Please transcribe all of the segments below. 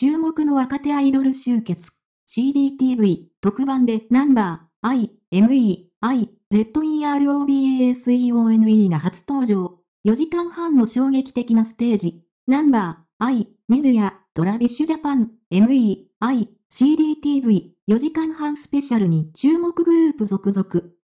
注目の若手アイドル集結。CDTV 特番でナンバー、I、ME、I、ZEROBASEONE が初登場。4時間半の衝撃的なステージ。ナンバー、I、ミズヤ、トラビッシュジャパン、ME、I、CDTV、4時間半スペシャルに注目グループ続々。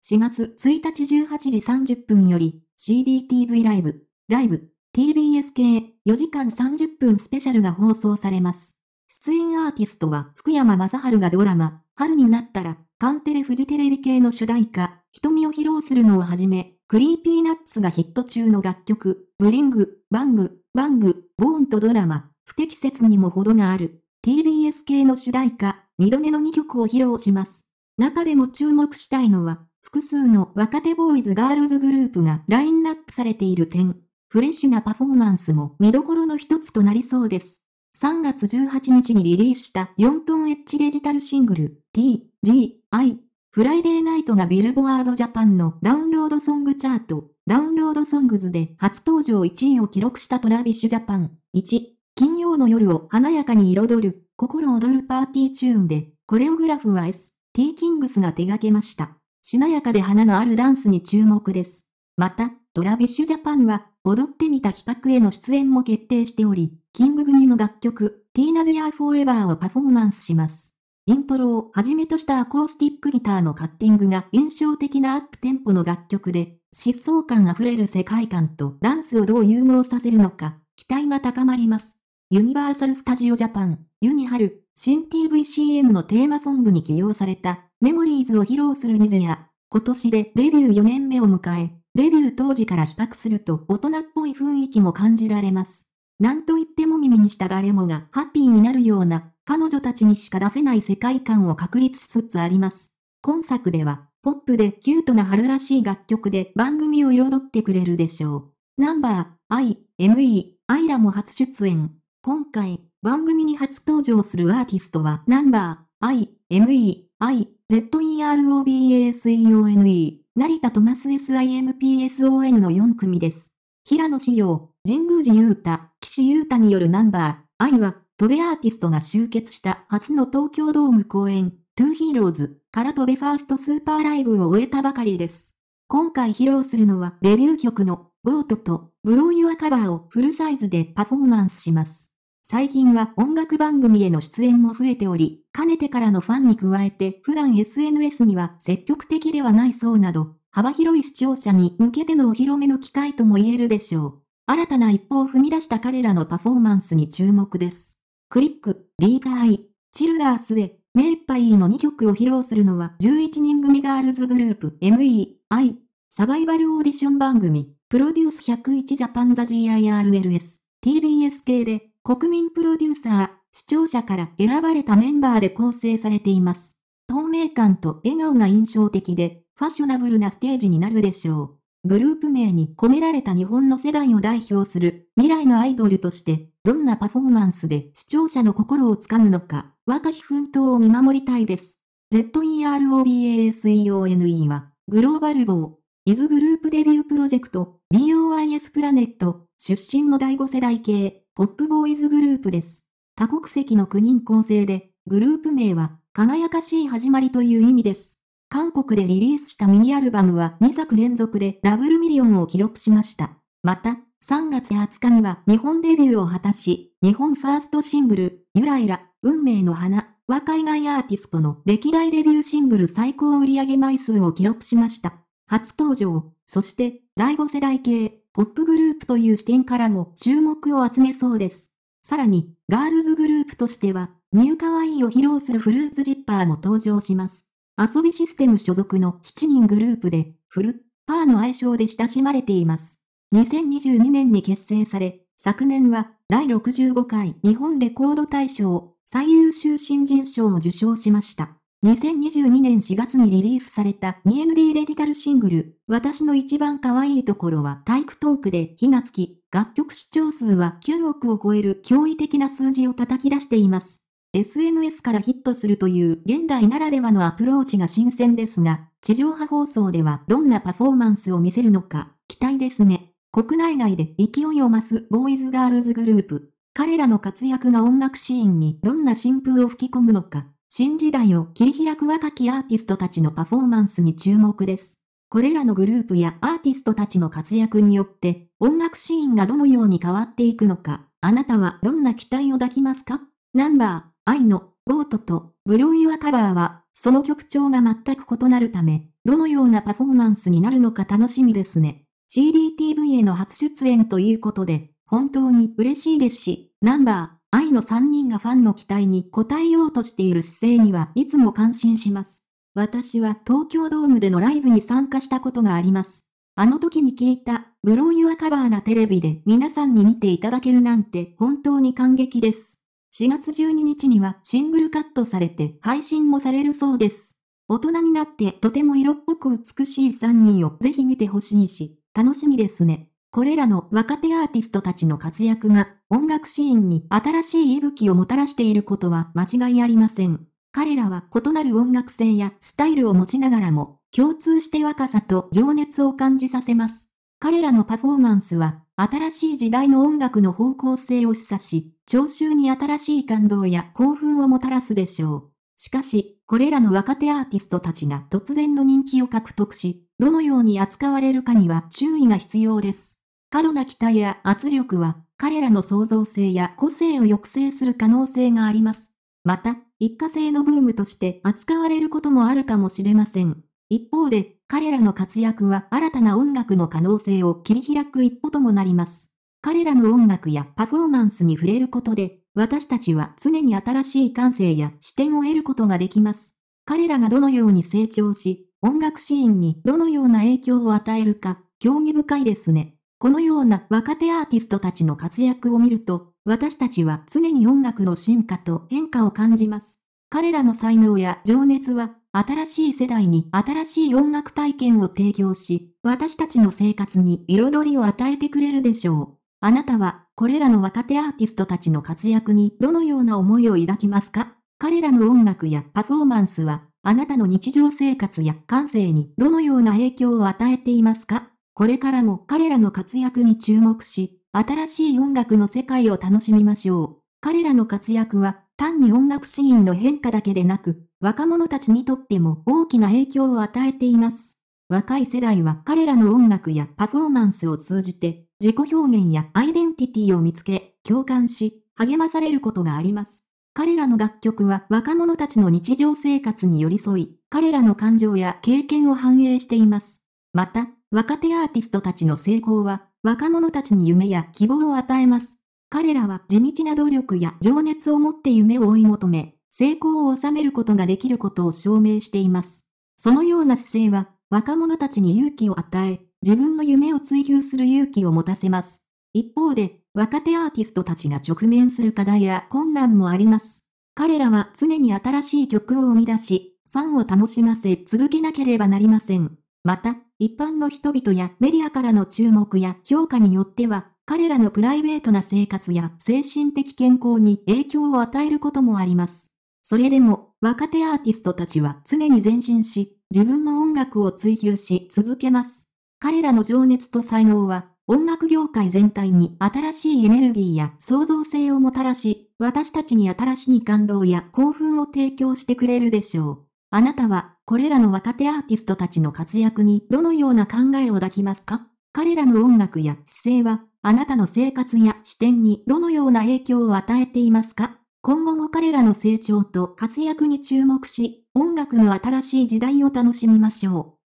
4月1日18時30分より、CDTV ライブ、ライブ、TBS 系4時間30分スペシャルが放送されます。出演アーティストは福山雅治がドラマ、春になったら、カンテレフジテレビ系の主題歌、瞳を披露するのをはじめ、クリーピーナッツがヒット中の楽曲、ブリング、バング、バング、ボーンとドラマ、不適切にも程がある、TBS 系の主題歌、二度目の2曲を披露します。中でも注目したいのは、複数の若手ボーイズガールズグループがラインナップされている点、フレッシュなパフォーマンスも見どころの一つとなりそうです。3月18日にリリースした4トンエッジデジタルシングル T, G, I フライデーナイトがビルボワードジャパンのダウンロードソングチャート、ダウンロードソングズで初登場1位を記録したトラビッシュジャパン。1、金曜の夜を華やかに彩る、心躍るパーティーチューンで、コレオグラフは S、T キングスが手掛けました。しなやかで花のあるダンスに注目です。また、トラビッシュジャパンは、踊ってみた企画への出演も決定しており、キング組の楽曲、ティーナズ・ヤー・フォーエバーをパフォーマンスします。イントロをはじめとしたアコースティックギターのカッティングが印象的なアップテンポの楽曲で、疾走感あふれる世界観とダンスをどう融合させるのか、期待が高まります。ユニバーサル・スタジオ・ジャパン、ユニハル、新 TVCM のテーマソングに起用された、メモリーズを披露するニズや、今年でデビュー4年目を迎え、デビュー当時から比較すると大人っぽい雰囲気も感じられます。なんと言っても耳にした誰もがハッピーになるような、彼女たちにしか出せない世界観を確立しつつあります。今作では、ポップでキュートな春らしい楽曲で番組を彩ってくれるでしょう。ナンバー、I、ME、アイラも初出演。今回、番組に初登場するアーティストは、ナンバー、I、ME、I、z e r o b a s e o n e 成田トマス SIMPSON の4組です。平野志耀、神宮寺優太、岸優太によるナンバー、愛は、飛べアーティストが集結した初の東京ドーム公演、トゥーヒーローズから飛べファーストスーパーライブを終えたばかりです。今回披露するのはデビュー曲のゴートとブローユアカバーをフルサイズでパフォーマンスします。最近は音楽番組への出演も増えており、かねてからのファンに加えて普段 SNS には積極的ではないそうなど、幅広い視聴者に向けてのお披露目の機会とも言えるでしょう。新たな一歩を踏み出した彼らのパフォーマンスに注目です。クリック、リーダーイ、チルダースへ、メイパ・イいの2曲を披露するのは11人組ガールズグループ MEI、サバイバルオーディション番組、プロデュース101ジャパンザ GIRLS、TBS 系で国民プロデューサー、視聴者から選ばれたメンバーで構成されています。透明感と笑顔が印象的で、ファッショナブルなステージになるでしょう。グループ名に込められた日本の世代を代表する未来のアイドルとして、どんなパフォーマンスで視聴者の心をつかむのか、若き奮闘を見守りたいです。ZEROBASEONE は、グローバル棒、イズグループデビュープロジェクト、BOIS プラネット、出身の第5世代系、ポップボーイズグループです。多国籍の9人構成で、グループ名は、輝かしい始まりという意味です。韓国でリリースしたミニアルバムは2作連続でダブルミリオンを記録しました。また、3月20日には日本デビューを果たし、日本ファーストシングル、ゆらゆら、運命の花は海外アーティストの歴代デビューシングル最高売上枚数を記録しました。初登場、そして、第5世代系、ポップグループという視点からも注目を集めそうです。さらに、ガールズグループとしては、ミューカワイイを披露するフルーツジッパーも登場します。遊びシステム所属の7人グループで、フル、パーの愛称で親しまれています。2022年に結成され、昨年は、第65回日本レコード大賞、最優秀新人賞を受賞しました。2022年4月にリリースされた 2ND デジタルシングル、私の一番可愛いところは体育トークで火がつき、楽曲視聴数は9億を超える驚異的な数字を叩き出しています。SNS からヒットするという現代ならではのアプローチが新鮮ですが、地上波放送ではどんなパフォーマンスを見せるのか、期待ですね。国内外で勢いを増すボーイズガールズグループ。彼らの活躍が音楽シーンにどんな新風を吹き込むのか。新時代を切り開く若きアーティストたちのパフォーマンスに注目です。これらのグループやアーティストたちの活躍によって、音楽シーンがどのように変わっていくのか、あなたはどんな期待を抱きますかナンバー、愛の、ゴートと、ブロイワカバーは、その曲調が全く異なるため、どのようなパフォーマンスになるのか楽しみですね。CDTV への初出演ということで、本当に嬉しいですし、ナンバー、愛の3人がファンの期待に応えようとしている姿勢にはいつも感心します。私は東京ドームでのライブに参加したことがあります。あの時に聞いた、ブローユアカバーなテレビで皆さんに見ていただけるなんて本当に感激です。4月12日にはシングルカットされて配信もされるそうです。大人になってとても色っぽく美しい3人をぜひ見てほしいし、楽しみですね。これらの若手アーティストたちの活躍が音楽シーンに新しい息吹をもたらしていることは間違いありません。彼らは異なる音楽性やスタイルを持ちながらも、共通して若さと情熱を感じさせます。彼らのパフォーマンスは、新しい時代の音楽の方向性を示唆し、聴衆に新しい感動や興奮をもたらすでしょう。しかし、これらの若手アーティストたちが突然の人気を獲得し、どのように扱われるかには注意が必要です。過度な期待や圧力は、彼らの創造性や個性を抑制する可能性があります。また、一過性のブームとして扱われることもあるかもしれません。一方で、彼らの活躍は新たな音楽の可能性を切り開く一歩ともなります。彼らの音楽やパフォーマンスに触れることで、私たちは常に新しい感性や視点を得ることができます。彼らがどのように成長し、音楽シーンにどのような影響を与えるか、興味深いですね。このような若手アーティストたちの活躍を見ると、私たちは常に音楽の進化と変化を感じます。彼らの才能や情熱は、新しい世代に新しい音楽体験を提供し、私たちの生活に彩りを与えてくれるでしょう。あなたは、これらの若手アーティストたちの活躍にどのような思いを抱きますか彼らの音楽やパフォーマンスは、あなたの日常生活や感性にどのような影響を与えていますかこれからも彼らの活躍に注目し、新しい音楽の世界を楽しみましょう。彼らの活躍は、単に音楽シーンの変化だけでなく、若者たちにとっても大きな影響を与えています。若い世代は彼らの音楽やパフォーマンスを通じて、自己表現やアイデンティティを見つけ、共感し、励まされることがあります。彼らの楽曲は若者たちの日常生活に寄り添い、彼らの感情や経験を反映しています。また、若手アーティストたちの成功は、若者たちに夢や希望を与えます。彼らは地道な努力や情熱を持って夢を追い求め、成功を収めることができることを証明しています。そのような姿勢は、若者たちに勇気を与え、自分の夢を追求する勇気を持たせます。一方で、若手アーティストたちが直面する課題や困難もあります。彼らは常に新しい曲を生み出し、ファンを楽しませ続けなければなりません。また、一般の人々やメディアからの注目や評価によっては、彼らのプライベートな生活や精神的健康に影響を与えることもあります。それでも、若手アーティストたちは常に前進し、自分の音楽を追求し続けます。彼らの情熱と才能は、音楽業界全体に新しいエネルギーや創造性をもたらし、私たちに新しい感動や興奮を提供してくれるでしょう。あなたは、これらの若手アーティストたちの活躍にどのような考えを抱きますか彼らの音楽や姿勢は、あなたの生活や視点にどのような影響を与えていますか今後も彼らの成長と活躍に注目し、音楽の新しい時代を楽しみましょう。